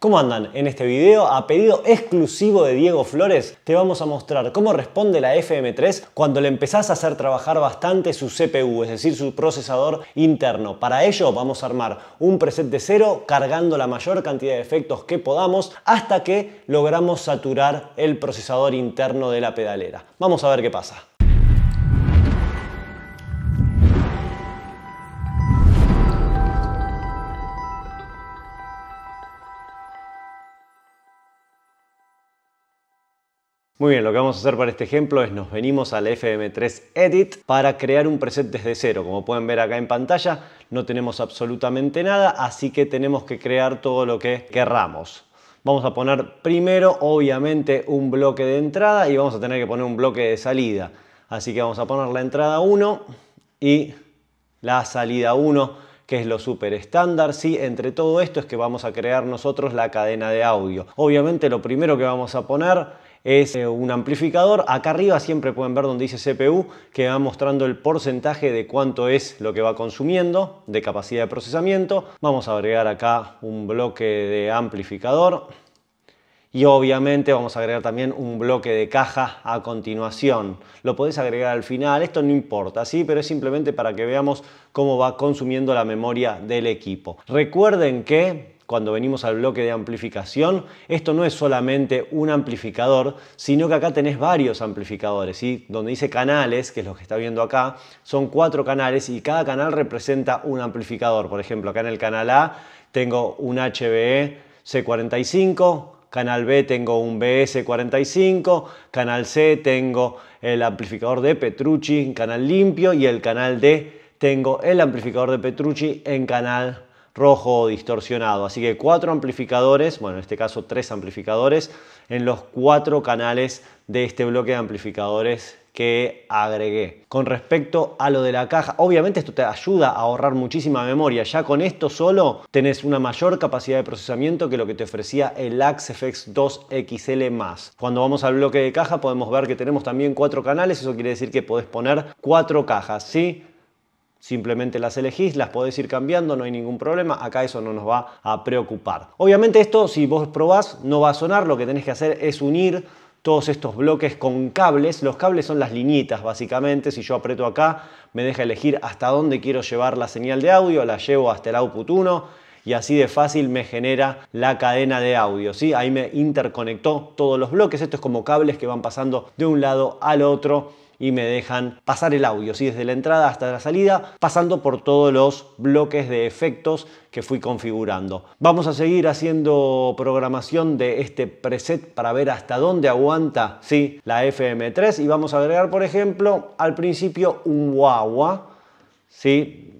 ¿Cómo andan? En este video, a pedido exclusivo de Diego Flores, te vamos a mostrar cómo responde la FM3 cuando le empezás a hacer trabajar bastante su CPU, es decir, su procesador interno. Para ello vamos a armar un preset de cero cargando la mayor cantidad de efectos que podamos hasta que logramos saturar el procesador interno de la pedalera. Vamos a ver qué pasa. Muy bien, lo que vamos a hacer para este ejemplo es nos venimos al FM3 Edit para crear un preset desde cero. Como pueden ver acá en pantalla, no tenemos absolutamente nada, así que tenemos que crear todo lo que querramos. Vamos a poner primero, obviamente, un bloque de entrada y vamos a tener que poner un bloque de salida. Así que vamos a poner la entrada 1 y la salida 1, que es lo súper estándar. Sí, entre todo esto es que vamos a crear nosotros la cadena de audio. Obviamente lo primero que vamos a poner es eh, un amplificador. Acá arriba siempre pueden ver donde dice CPU, que va mostrando el porcentaje de cuánto es lo que va consumiendo de capacidad de procesamiento. Vamos a agregar acá un bloque de amplificador. Y obviamente vamos a agregar también un bloque de caja a continuación. Lo podés agregar al final, esto no importa, ¿sí? Pero es simplemente para que veamos cómo va consumiendo la memoria del equipo. Recuerden que cuando venimos al bloque de amplificación, esto no es solamente un amplificador, sino que acá tenés varios amplificadores. Donde dice canales, que es lo que está viendo acá, son cuatro canales y cada canal representa un amplificador. Por ejemplo, acá en el canal A tengo un HBE C45, canal B tengo un BS45, e canal C tengo el amplificador de Petrucci en canal limpio y el canal D tengo el amplificador de Petrucci en canal rojo distorsionado. Así que cuatro amplificadores, bueno, en este caso tres amplificadores, en los cuatro canales de este bloque de amplificadores que agregué. Con respecto a lo de la caja, obviamente esto te ayuda a ahorrar muchísima memoria. Ya con esto solo tenés una mayor capacidad de procesamiento que lo que te ofrecía el Axe FX 2 XL+. Cuando vamos al bloque de caja podemos ver que tenemos también cuatro canales, eso quiere decir que podés poner cuatro cajas, ¿sí? Simplemente las elegís, las podés ir cambiando, no hay ningún problema, acá eso no nos va a preocupar. Obviamente esto, si vos probás, no va a sonar, lo que tenés que hacer es unir todos estos bloques con cables. Los cables son las liñitas básicamente, si yo aprieto acá me deja elegir hasta dónde quiero llevar la señal de audio, la llevo hasta el output 1, y así de fácil me genera la cadena de audio. ¿sí? Ahí me interconectó todos los bloques. Esto es como cables que van pasando de un lado al otro y me dejan pasar el audio, ¿sí? desde la entrada hasta la salida, pasando por todos los bloques de efectos que fui configurando. Vamos a seguir haciendo programación de este preset para ver hasta dónde aguanta ¿sí? la FM3 y vamos a agregar, por ejemplo, al principio un guagua, ¿sí?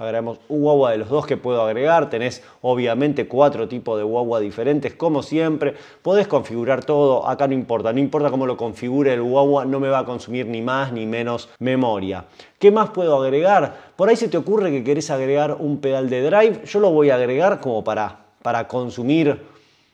Agregamos un guagua de los dos que puedo agregar. Tenés obviamente cuatro tipos de guagua diferentes, como siempre. Podés configurar todo. Acá no importa. No importa cómo lo configure el guagua, no me va a consumir ni más ni menos memoria. ¿Qué más puedo agregar? Por ahí se te ocurre que querés agregar un pedal de drive. Yo lo voy a agregar como para, para consumir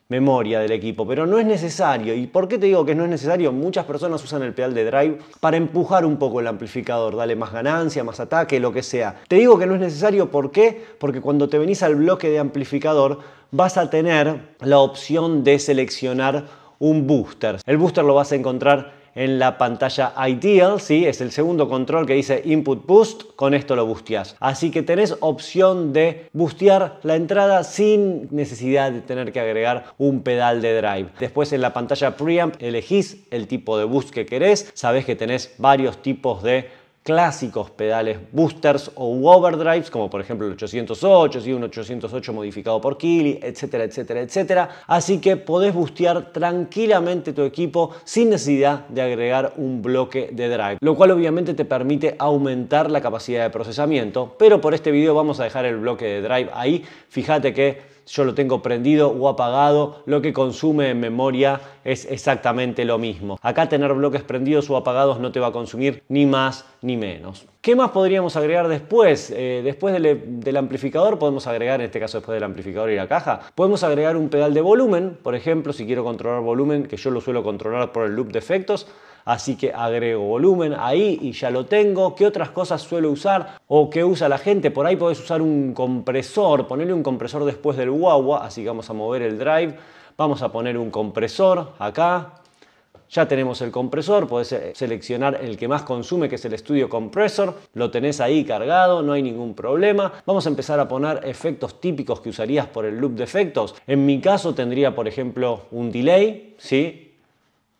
memoria del equipo, pero no es necesario. ¿Y por qué te digo que no es necesario? Muchas personas usan el pedal de drive para empujar un poco el amplificador, darle más ganancia, más ataque, lo que sea. Te digo que no es necesario, ¿por qué? Porque cuando te venís al bloque de amplificador vas a tener la opción de seleccionar un booster. El booster lo vas a encontrar en la pantalla Ideal, ¿sí? es el segundo control que dice Input Boost, con esto lo busteás. Así que tenés opción de bustear la entrada sin necesidad de tener que agregar un pedal de drive. Después en la pantalla Preamp elegís el tipo de boost que querés, sabés que tenés varios tipos de clásicos pedales boosters o overdrives, como por ejemplo el 808, y un 808 modificado por Kili, etcétera, etcétera, etcétera. Así que podés bustear tranquilamente tu equipo sin necesidad de agregar un bloque de drive, lo cual obviamente te permite aumentar la capacidad de procesamiento, pero por este video vamos a dejar el bloque de drive ahí. Fíjate que yo lo tengo prendido o apagado, lo que consume en memoria es exactamente lo mismo. Acá tener bloques prendidos o apagados no te va a consumir ni más ni menos. ¿Qué más podríamos agregar después? Eh, después del, e, del, amplificador podemos agregar, en este caso después del amplificador y la caja, podemos agregar un pedal de volumen, por ejemplo, si quiero controlar volumen, que yo lo suelo controlar por el loop de efectos, Así que agrego volumen ahí y ya lo tengo. ¿Qué otras cosas suelo usar o qué usa la gente? Por ahí podés usar un compresor, ponerle un compresor después del guagua, así que vamos a mover el drive. Vamos a poner un compresor acá, ya tenemos el compresor, podés seleccionar el que más consume, que es el estudio compressor. Lo tenés ahí cargado, no hay ningún problema. Vamos a empezar a poner efectos típicos que usarías por el loop de efectos. En mi caso tendría, por ejemplo, un delay, ¿sí?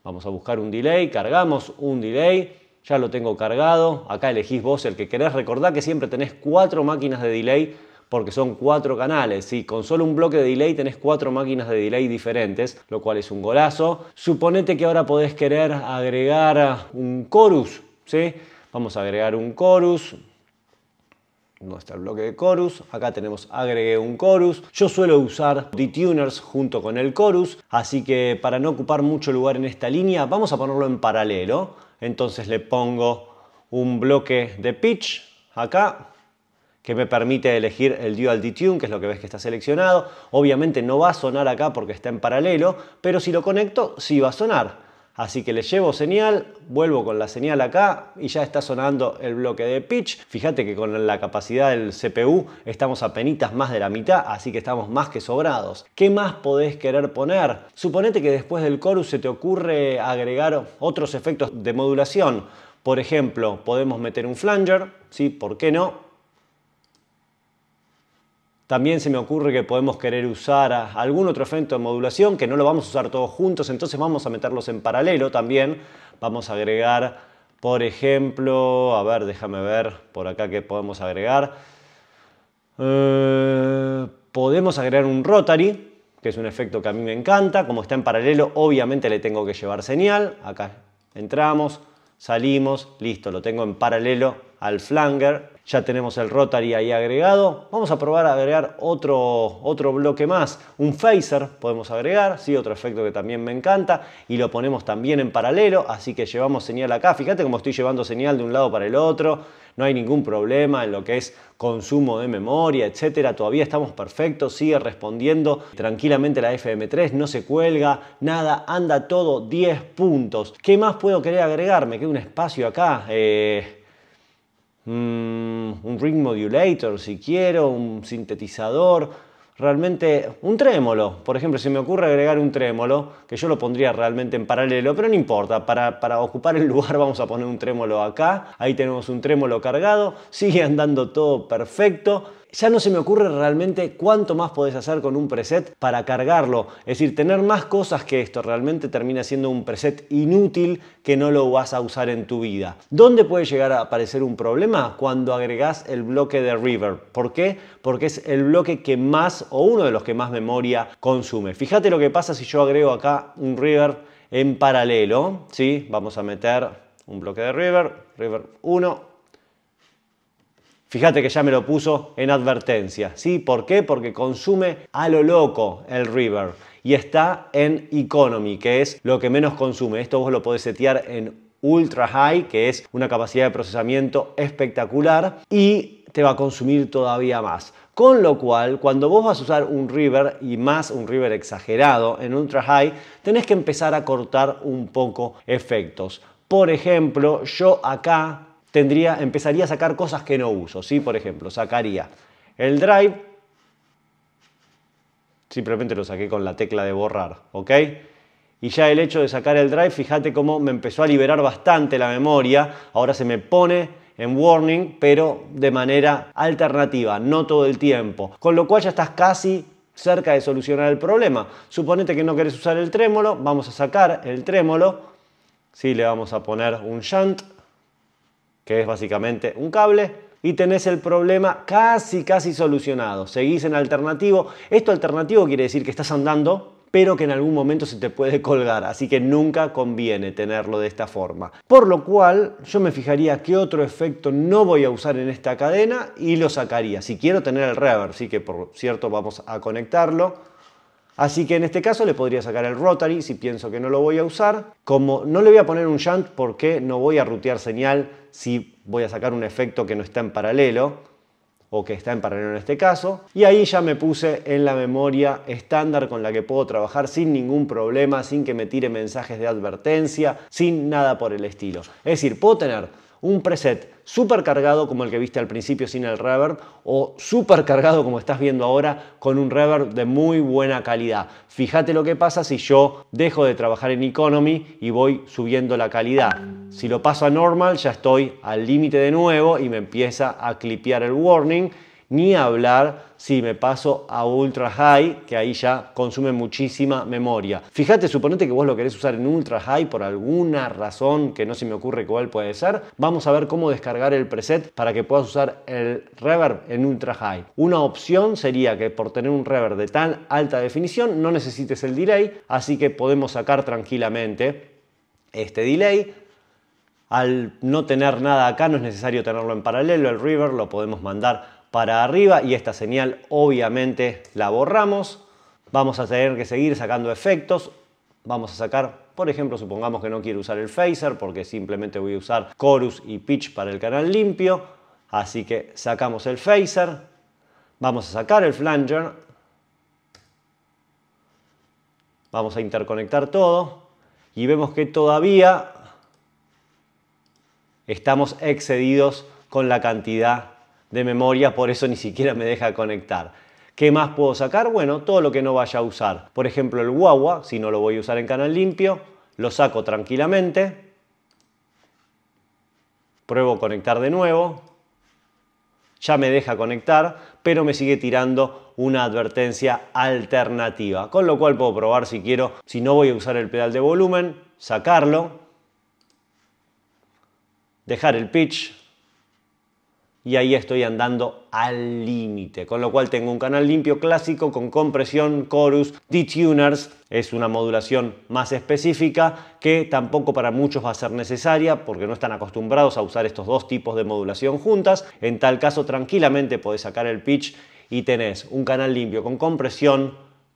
Vamos a buscar un delay, cargamos un delay, ya lo tengo cargado. Acá elegís vos el que querés. Recordá que siempre tenés cuatro máquinas de delay porque son cuatro canales. y con solo un bloque de delay tenés cuatro máquinas de delay diferentes, lo cual es un golazo. Suponete que ahora podés querer agregar un chorus, ¿sí? Vamos a agregar un chorus, nuestro bloque de chorus. Acá tenemos agregué un chorus. Yo suelo usar detuners junto con el chorus, así que para no ocupar mucho lugar en esta línea, vamos a ponerlo en paralelo. Entonces le pongo un bloque de pitch acá que me permite elegir el dual detune, que es lo que ves que está seleccionado. Obviamente no va a sonar acá porque está en paralelo, pero si lo conecto sí va a sonar. Así que le llevo señal, vuelvo con la señal acá y ya está sonando el bloque de pitch. Fíjate que con la capacidad del CPU estamos a penitas más de la mitad, así que estamos más que sobrados. ¿Qué más podés querer poner? Suponete que después del chorus se te ocurre agregar otros efectos de modulación. Por ejemplo, podemos meter un flanger, ¿sí? ¿Por qué no? También se me ocurre que podemos querer usar algún otro efecto de modulación que no lo vamos a usar todos juntos, entonces vamos a meterlos en paralelo también. Vamos a agregar, por ejemplo, a ver, déjame ver por acá qué podemos agregar. Eh, podemos agregar un rotary, que es un efecto que a mí me encanta. Como está en paralelo, obviamente le tengo que llevar señal. Acá entramos, salimos, listo, lo tengo en paralelo al flanger. Ya tenemos el rotary ahí agregado. Vamos a probar a agregar otro, otro bloque más. Un phaser podemos agregar, sí, otro efecto que también me encanta. Y lo ponemos también en paralelo, así que llevamos señal acá. Fíjate cómo estoy llevando señal de un lado para el otro. No hay ningún problema en lo que es consumo de memoria, etcétera. Todavía estamos perfectos, sigue respondiendo tranquilamente la FM3, no se cuelga, nada, anda todo 10 puntos. ¿Qué más puedo querer agregar? Me queda un espacio acá. Eh, Mm, un ring modulator si quiero, un sintetizador, realmente un trémolo. Por ejemplo, si me ocurre agregar un trémolo, que yo lo pondría realmente en paralelo, pero no importa, para, para ocupar el lugar vamos a poner un trémolo acá, ahí tenemos un trémolo cargado, sigue andando todo perfecto. Ya no se me ocurre realmente cuánto más podés hacer con un preset para cargarlo. Es decir, tener más cosas que esto realmente termina siendo un preset inútil que no lo vas a usar en tu vida. ¿Dónde puede llegar a aparecer un problema? Cuando agregás el bloque de river? ¿Por qué? Porque es el bloque que más o uno de los que más memoria consume. Fíjate lo que pasa si yo agrego acá un river en paralelo. ¿sí? Vamos a meter un bloque de river, river 1, Fíjate que ya me lo puso en advertencia. ¿sí? ¿Por qué? Porque consume a lo loco el River y está en Economy, que es lo que menos consume. Esto vos lo podés setear en Ultra High, que es una capacidad de procesamiento espectacular y te va a consumir todavía más. Con lo cual, cuando vos vas a usar un river y más un river exagerado en ultra high, tenés que empezar a cortar un poco efectos. Por ejemplo, yo acá tendría, empezaría a sacar cosas que no uso. ¿sí? Por ejemplo, sacaría el drive, simplemente lo saqué con la tecla de borrar, ¿ok? Y ya el hecho de sacar el drive, fíjate cómo me empezó a liberar bastante la memoria, ahora se me pone en warning, pero de manera alternativa, no todo el tiempo. Con lo cual ya estás casi cerca de solucionar el problema. Suponete que no querés usar el trémolo, vamos a sacar el trémolo, sí, le vamos a poner un shunt, que es básicamente un cable, y tenés el problema casi, casi solucionado. Seguís en alternativo. Esto alternativo quiere decir que estás andando, pero que en algún momento se te puede colgar, así que nunca conviene tenerlo de esta forma. Por lo cual, yo me fijaría qué otro efecto no voy a usar en esta cadena y lo sacaría. Si quiero tener el reverb, sí que por cierto vamos a conectarlo. Así que en este caso le podría sacar el rotary si pienso que no lo voy a usar. Como no le voy a poner un shunt porque no voy a rutear señal si voy a sacar un efecto que no está en paralelo o que está en paralelo en este caso. Y ahí ya me puse en la memoria estándar con la que puedo trabajar sin ningún problema, sin que me tire mensajes de advertencia, sin nada por el estilo. Es decir, puedo tener un preset super cargado como el que viste al principio sin el reverb o super cargado como estás viendo ahora con un reverb de muy buena calidad. Fíjate lo que pasa si yo dejo de trabajar en economy y voy subiendo la calidad. Si lo paso a normal ya estoy al límite de nuevo y me empieza a clipear el warning ni hablar si me paso a ultra high, que ahí ya consume muchísima memoria. Fíjate, suponete que vos lo querés usar en ultra high por alguna razón que no se me ocurre cuál puede ser. Vamos a ver cómo descargar el preset para que puedas usar el reverb en ultra high. Una opción sería que por tener un reverb de tan alta definición no necesites el delay, así que podemos sacar tranquilamente este delay al no tener nada acá no es necesario tenerlo en paralelo, el reverb lo podemos mandar para arriba y esta señal obviamente la borramos. Vamos a tener que seguir sacando efectos. Vamos a sacar, por ejemplo, supongamos que no quiero usar el phaser porque simplemente voy a usar chorus y pitch para el canal limpio. Así que sacamos el phaser. Vamos a sacar el flanger. Vamos a interconectar todo. Y vemos que todavía estamos excedidos con la cantidad de memoria, por eso ni siquiera me deja conectar. ¿Qué más puedo sacar? Bueno, todo lo que no vaya a usar. Por ejemplo, el guagua, si no lo voy a usar en canal limpio, lo saco tranquilamente. Pruebo conectar de nuevo. Ya me deja conectar, pero me sigue tirando una advertencia alternativa. Con lo cual puedo probar si quiero, si no voy a usar el pedal de volumen, sacarlo. Dejar el pitch, y ahí estoy andando al límite. Con lo cual tengo un canal limpio clásico con compresión, chorus, detuners, es una modulación más específica que tampoco para muchos va a ser necesaria porque no están acostumbrados a usar estos dos tipos de modulación juntas. En tal caso tranquilamente podés sacar el pitch y tenés un canal limpio con compresión,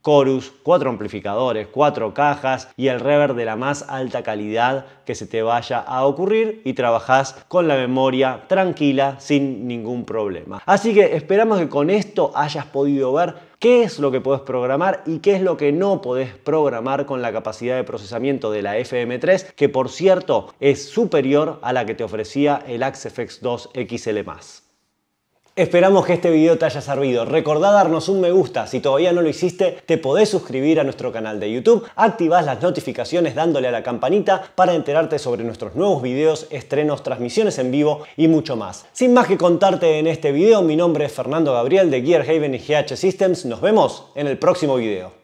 chorus, cuatro amplificadores, cuatro cajas y el reverb de la más alta calidad que se te vaya a ocurrir y trabajás con la memoria tranquila sin ningún problema. Así que esperamos que con esto hayas podido ver qué es lo que podés programar y qué es lo que no podés programar con la capacidad de procesamiento de la FM3, que por cierto es superior a la que te ofrecía el Axe fx 2 XL+. Esperamos que este video te haya servido. Recordá darnos un me gusta. Si todavía no lo hiciste, te podés suscribir a nuestro canal de YouTube. Activás las notificaciones dándole a la campanita para enterarte sobre nuestros nuevos videos, estrenos, transmisiones en vivo y mucho más. Sin más que contarte en este video, mi nombre es Fernando Gabriel de Gearhaven y GH Systems. Nos vemos en el próximo video.